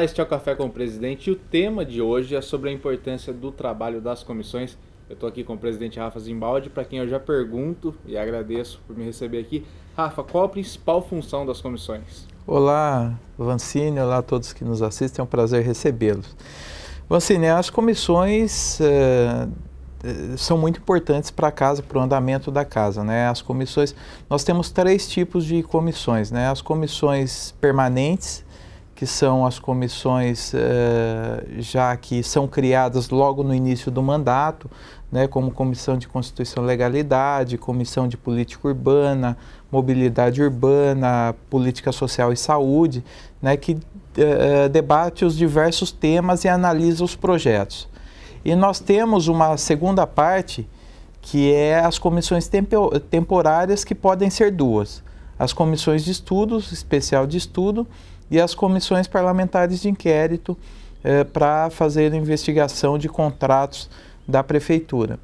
Olá, este é o Café com o Presidente e o tema de hoje é sobre a importância do trabalho das comissões. Eu estou aqui com o presidente Rafa Zimbaldi, para quem eu já pergunto e agradeço por me receber aqui. Rafa, qual a principal função das comissões? Olá, Vancini, olá a todos que nos assistem, é um prazer recebê-los. Vancini, as comissões eh, eh, são muito importantes para a casa, para o andamento da casa. Né? As comissões, nós temos três tipos de comissões, né? as comissões permanentes, que são as comissões eh, já que são criadas logo no início do mandato, né, como Comissão de Constituição e Legalidade, Comissão de Política Urbana, Mobilidade Urbana, Política Social e Saúde, né, que eh, eh, debate os diversos temas e analisa os projetos. E nós temos uma segunda parte, que é as comissões temporárias, que podem ser duas. As comissões de estudos, especial de estudo, e as comissões parlamentares de inquérito eh, para fazer investigação de contratos da prefeitura.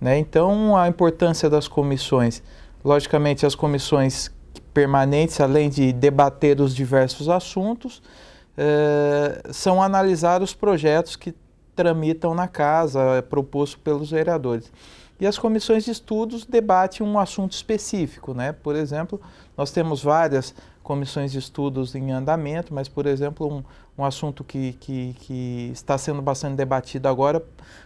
Né? Então, a importância das comissões, logicamente, as comissões permanentes, além de debater os diversos assuntos, eh, são analisar os projetos que tramitam na casa, eh, proposto pelos vereadores e as comissões de estudos debatem um assunto específico. Né? Por exemplo, nós temos várias comissões de estudos em andamento, mas, por exemplo, um, um assunto que, que, que está sendo bastante debatido agora,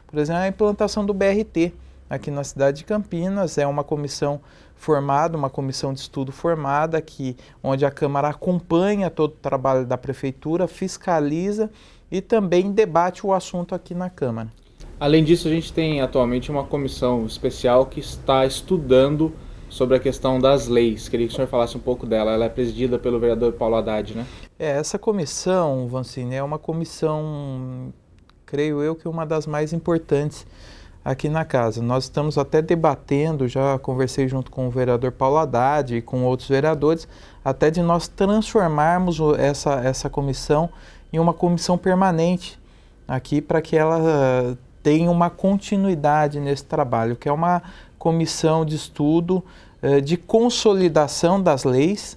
por exemplo, é a implantação do BRT aqui na cidade de Campinas. É uma comissão formada, uma comissão de estudo formada, que, onde a Câmara acompanha todo o trabalho da Prefeitura, fiscaliza e também debate o assunto aqui na Câmara. Além disso, a gente tem atualmente uma comissão especial que está estudando sobre a questão das leis. Queria que o senhor falasse um pouco dela. Ela é presidida pelo vereador Paulo Haddad, né? É, essa comissão, Vancini, é uma comissão, creio eu, que uma das mais importantes aqui na casa. Nós estamos até debatendo, já conversei junto com o vereador Paulo Haddad e com outros vereadores, até de nós transformarmos essa, essa comissão em uma comissão permanente aqui para que ela tem uma continuidade nesse trabalho, que é uma comissão de estudo eh, de consolidação das leis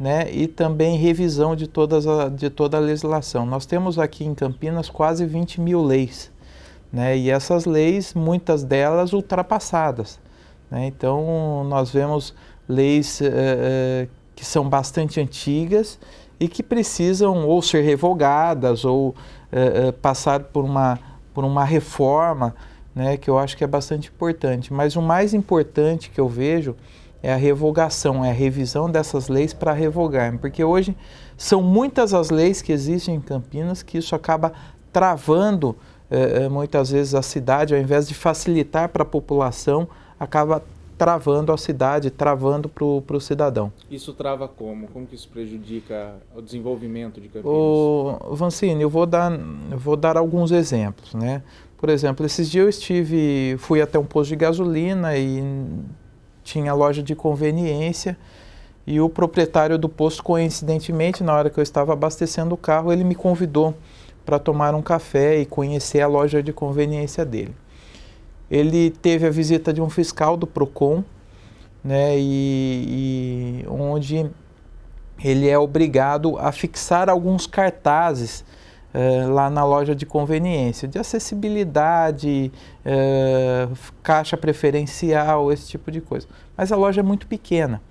né, e também revisão de, todas a, de toda a legislação. Nós temos aqui em Campinas quase 20 mil leis, né, e essas leis, muitas delas ultrapassadas. Né, então, nós vemos leis eh, eh que são bastante antigas e que precisam ou ser revogadas ou eh, eh passar por uma por uma reforma, né, que eu acho que é bastante importante. Mas o mais importante que eu vejo é a revogação, é a revisão dessas leis para revogar, porque hoje são muitas as leis que existem em Campinas que isso acaba travando eh, eh muitas vezes a cidade, ao invés de facilitar para a população, acaba travando a cidade, travando para o cidadão. Isso trava como? Como que isso prejudica o desenvolvimento de Campinas? O Vancini, eu vou dar, eu vou dar alguns exemplos, né? Por exemplo, esses dias eu estive, fui até um posto de gasolina e tinha loja de conveniência e o proprietário do posto, coincidentemente, na hora que eu estava abastecendo o carro, ele me convidou para tomar um café e conhecer a loja de conveniência dele ele teve a visita de um fiscal do PROCON, né, e, e onde ele é obrigado a fixar alguns cartazes Uh, lá na loja de conveniência, de acessibilidade, uh, caixa preferencial, esse tipo de coisa. Mas a loja é muito pequena.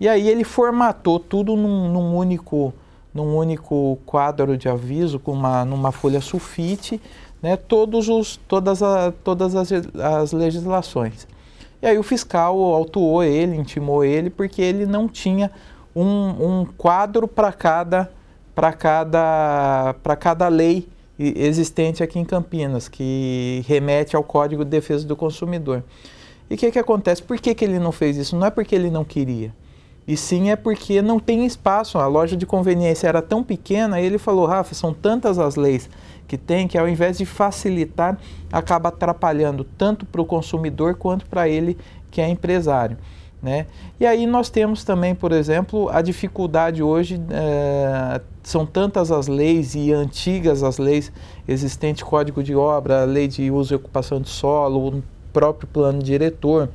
E aí ele formatou tudo num, num único, num único quadro de aviso, com uma, numa folha sulfite, né, todos os, todas, a, todas as, as legislações. E aí o fiscal autuou ele, intimou ele, porque ele não tinha um, um quadro para cada, cada, cada lei existente aqui em Campinas, que remete ao Código de Defesa do Consumidor. E o que, que acontece? Por que, que ele não fez isso? Não é porque ele não queria. E sim é porque não tem espaço. A loja de conveniência era tão pequena, ele falou, Rafa, são tantas as leis que tem que ao invés de facilitar, acaba atrapalhando tanto para o consumidor quanto para ele que é empresário. Né? E aí nós temos também, por exemplo, a dificuldade hoje, é, são tantas as leis e antigas as leis existentes, código de obra, lei de uso e ocupação de solo, o próprio plano diretor,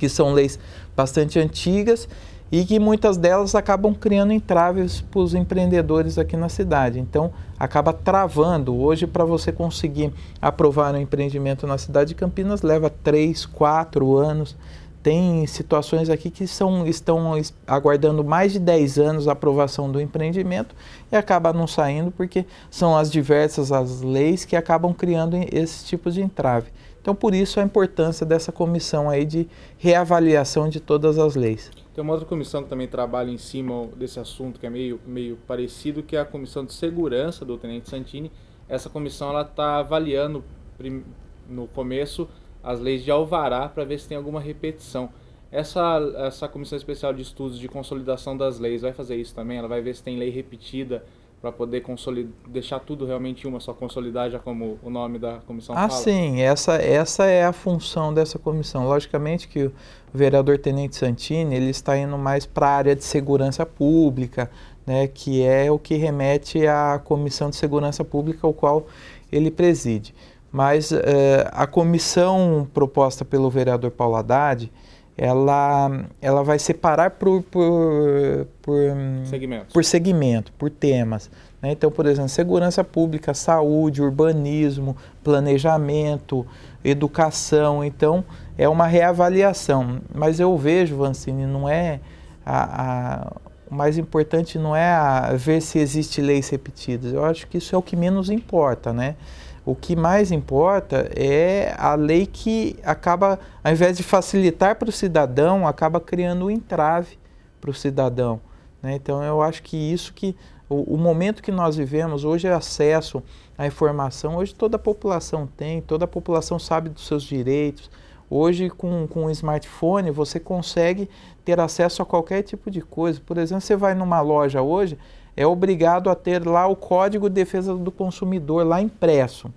que são leis bastante antigas e que muitas delas acabam criando entraves para os empreendedores aqui na cidade. Então, acaba travando. Hoje, para você conseguir aprovar um empreendimento na cidade de Campinas, leva três, quatro anos tem situações aqui que são, estão aguardando mais de 10 anos a aprovação do empreendimento e acaba não saindo porque são as diversas as leis que acabam criando esses tipos de entrave. Então, por isso a importância dessa comissão aí de reavaliação de todas as leis. Tem uma outra comissão que também trabalha em cima desse assunto que é meio, meio parecido, que é a Comissão de Segurança do Tenente Santini. Essa comissão ela está avaliando no começo as leis de alvará para ver se tem alguma repetição. Essa, essa Comissão Especial de Estudos de Consolidação das Leis vai fazer isso também? Ela vai ver se tem lei repetida para poder consolidar, deixar tudo realmente uma só consolidar, já como o nome da comissão ah, fala? Ah, sim. Essa, essa é a função dessa comissão. Logicamente que o vereador Tenente Santini ele está indo mais para a área de segurança pública, né, que é o que remete à Comissão de Segurança Pública, o qual ele preside. Mas eh, a comissão proposta pelo vereador Paulo Haddad, ela, ela vai separar por, por, por, por segmento, por temas. Né? Então, por exemplo, segurança pública, saúde, urbanismo, planejamento, educação. Então, é uma reavaliação. Mas eu vejo, Vancini, não é a, a o mais importante não é ver se existe leis repetidas. Eu acho que isso é o que menos importa, né? O que mais importa é a lei que acaba, ao invés de facilitar para o cidadão, acaba criando um entrave para o cidadão. Né? Então, eu acho que isso que o, o, momento que nós vivemos hoje é acesso à informação. Hoje toda a população tem, toda a população sabe dos seus direitos. Hoje, com, com um smartphone, você consegue ter acesso a qualquer tipo de coisa. Por exemplo, você vai numa loja hoje, é obrigado a ter lá o Código de Defesa do Consumidor lá impresso.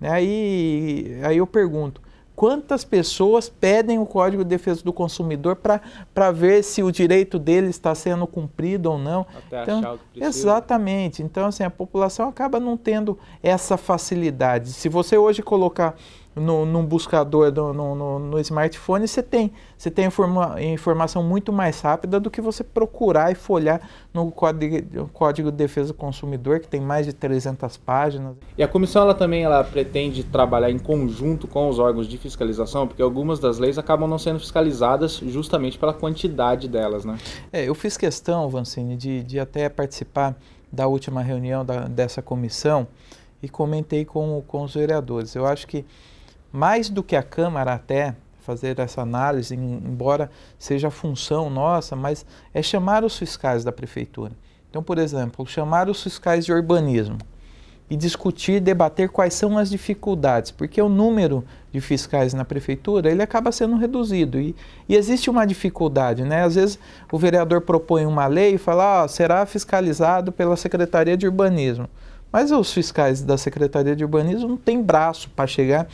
Né? Aí, aí eu pergunto, quantas pessoas pedem o Código de Defesa do Consumidor para ver se o direito dele está sendo cumprido ou não? Até então, achar o que Exatamente. Então, assim, a população acaba não tendo essa facilidade. Se você hoje colocar no, num buscador do, no, no, no, smartphone, você tem, você tem informa informação muito mais rápida do que você procurar e folhar no código, código de Defesa do Consumidor, que tem mais de 300 páginas. E a comissão ela também ela pretende trabalhar em conjunto com os órgãos de fiscalização, porque algumas das leis acabam não sendo fiscalizadas justamente pela quantidade delas, né? É, eu fiz questão, Vancini, de, de até participar da última reunião da, dessa comissão e comentei com, com os vereadores. Eu acho que mais do que a Câmara até fazer essa análise, embora seja função nossa, mas é chamar os fiscais da prefeitura. Então, por exemplo, chamar os fiscais de urbanismo e discutir, debater quais são as dificuldades, porque o número de fiscais na prefeitura ele acaba sendo reduzido e, e existe uma dificuldade, né? Às vezes o vereador propõe uma lei e fala, ah, será fiscalizado pela secretaria de urbanismo, mas os fiscais da secretaria de urbanismo não têm braço para chegar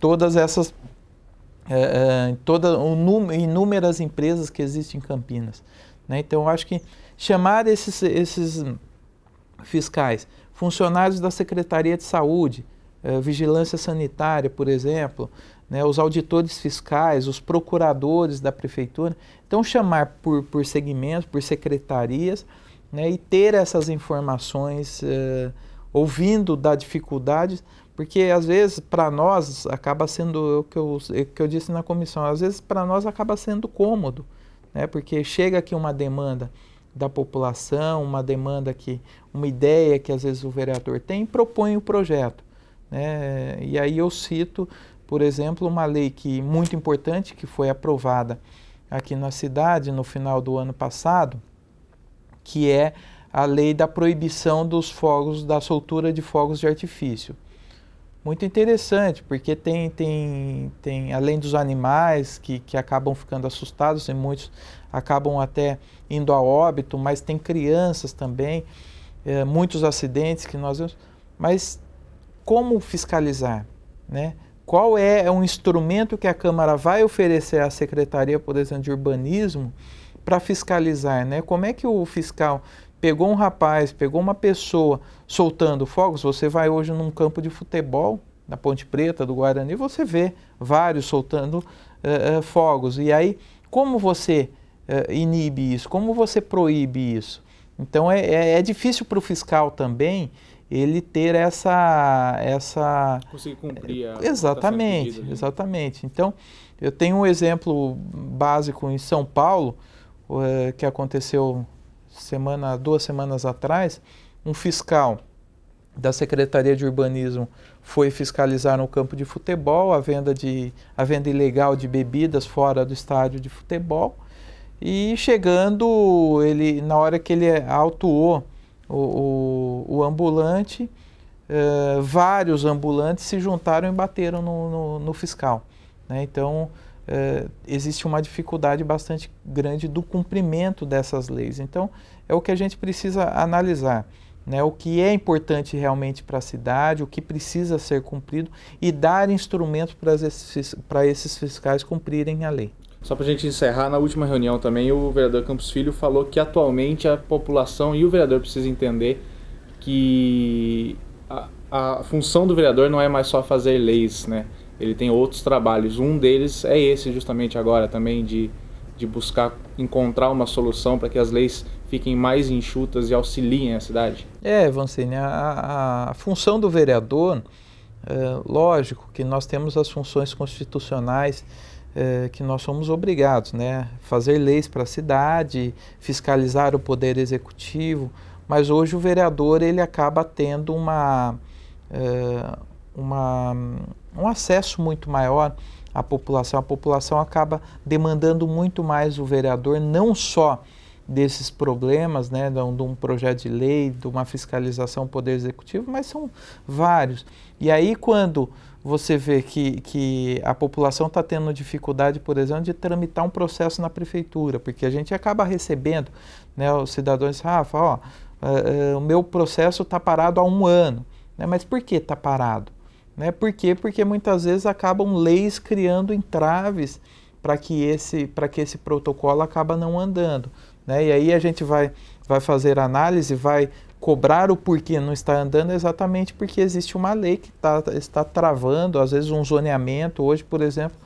todas essas é, é, toda, inúmeras empresas que existem em Campinas. Né? Então, acho que chamar esses, esses fiscais, funcionários da Secretaria de Saúde, é, Vigilância Sanitária, por exemplo, né? os auditores fiscais, os procuradores da Prefeitura. Então, chamar por, por segmentos, por secretarias, né? e ter essas informações, é, ouvindo da dificuldade, porque às vezes para nós acaba sendo o que eu, que eu disse na comissão, às vezes para nós acaba sendo cômodo, né? Porque chega aqui uma demanda da população, uma demanda que, uma ideia que às vezes o vereador tem, e propõe o projeto, né? E aí eu cito, por exemplo, uma lei que muito importante que foi aprovada aqui na cidade no final do ano passado, que é a lei da proibição dos fogos, da soltura de fogos de artifício muito interessante, porque tem, tem, tem além dos animais que, que acabam ficando assustados, e muitos acabam até indo a óbito, mas tem crianças também, é, muitos acidentes que nós vemos. Mas como fiscalizar? Né? Qual é, é um instrumento que a Câmara vai oferecer à Secretaria, por exemplo, de Urbanismo para fiscalizar? Né? Como é que o fiscal pegou um rapaz, pegou uma pessoa soltando fogos, você vai hoje num campo de futebol, na Ponte Preta do Guarani, você vê vários soltando uh, fogos. E aí, como você uh, inibe isso? Como você proíbe isso? Então, é, é, é difícil para o fiscal também ele ter essa essa conseguir cumprir a tá exatamente exatamente então eu tenho um exemplo básico em São Paulo uh, que aconteceu semana, duas semanas atrás, um fiscal da Secretaria de Urbanismo foi fiscalizar no campo de futebol a venda, de, a venda ilegal de bebidas fora do estádio de futebol. E chegando, ele, na hora que ele autuou o, o, o ambulante, eh, vários ambulantes se juntaram e bateram no, no, no fiscal. Né? Então, Uh, existe uma dificuldade bastante grande do cumprimento dessas leis. Então, é o que a gente precisa analisar. Né, o que é importante realmente para a cidade, o que precisa ser cumprido e dar instrumento para esses, esses fiscais cumprirem a lei. Só para a gente encerrar, na última reunião também o vereador Campos Filho falou que atualmente a população e o vereador precisam entender que a, a função do vereador não é mais só fazer leis, né? Ele tem outros trabalhos. Um deles é esse, justamente agora, também de, de buscar encontrar uma solução para que as leis fiquem mais enxutas e auxiliem a cidade. É, Vancini, a, a função do vereador, é, lógico que nós temos as funções constitucionais é, que nós somos obrigados, né? Fazer leis para a cidade, fiscalizar o poder executivo, mas hoje o vereador ele acaba tendo uma, é, uma um acesso muito maior à população. A população acaba demandando muito mais o vereador, não só desses problemas, né, de um projeto de lei, de uma fiscalização do Poder Executivo, mas são vários. E aí, quando você vê que, que a população está tendo dificuldade, por exemplo, de tramitar um processo na prefeitura, porque a gente acaba recebendo, né, os cidadãos, Rafa, ah, ó, uh, uh, o meu processo está parado há um ano, né, mas por que está parado? Né? Por quê? Porque muitas vezes acabam leis criando entraves para que, esse, que esse protocolo acaba não andando. Né? E aí a gente vai, vai fazer análise, vai cobrar o porquê não está andando exatamente porque existe uma lei que tá, está travando, às vezes um zoneamento. Hoje, por exemplo,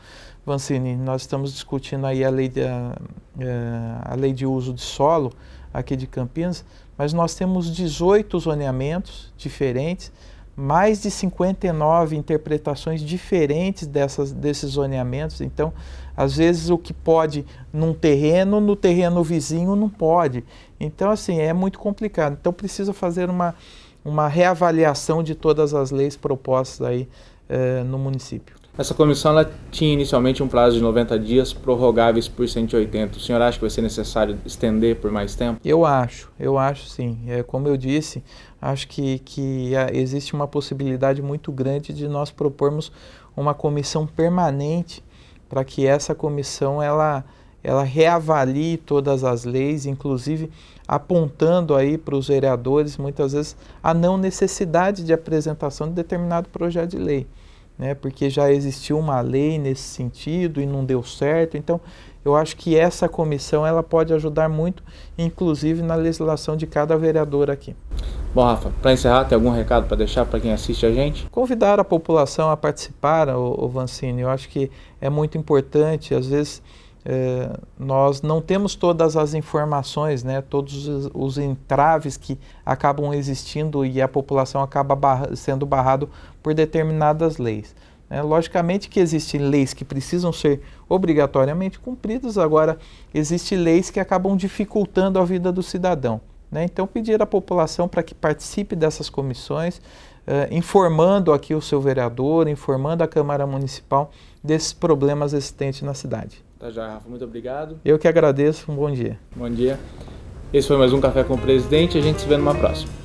Vancini, nós estamos discutindo aí a lei de, a, eh, eh, a lei de uso de solo aqui de Campinas, mas nós temos 18 zoneamentos diferentes mais de 59 interpretações diferentes dessas, desses zoneamentos. Então, às vezes o que pode num terreno, no terreno vizinho não pode. Então, assim, é muito complicado. Então, precisa fazer uma, uma reavaliação de todas as leis propostas aí eh, no município. Essa comissão ela tinha inicialmente um prazo de 90 dias, prorrogáveis por 180. O senhor acha que vai ser necessário estender por mais tempo? Eu acho, eu acho sim. É, como eu disse, acho que, que existe uma possibilidade muito grande de nós propormos uma comissão permanente para que essa comissão ela ela reavalie todas as leis, inclusive apontando aí para os vereadores muitas vezes a não necessidade de apresentação de determinado projeto de lei né? Porque já existiu uma lei nesse sentido e não deu certo. Então, eu acho que essa comissão ela pode ajudar muito, inclusive na legislação de cada vereador aqui. Bom, Rafa, para encerrar, tem algum recado para deixar para quem assiste a gente? Convidar a população a participar, o, o Vancini. Eu acho que é muito importante. Às vezes é, nós não temos todas as informações, né, todos os, os entraves que acabam existindo e a população acaba barra, sendo barrado por determinadas leis. É, logicamente que existem leis que precisam ser obrigatoriamente cumpridas, agora existem leis que acabam dificultando a vida do cidadão. Né? Então, pedir à população para que participe dessas comissões, eh, informando aqui o seu vereador, informando a Câmara Municipal desses problemas existentes na cidade. Tá já, Rafa, muito obrigado. Eu que agradeço, um bom dia. Bom dia. Esse foi mais um Café com o Presidente, a gente se vê numa próxima.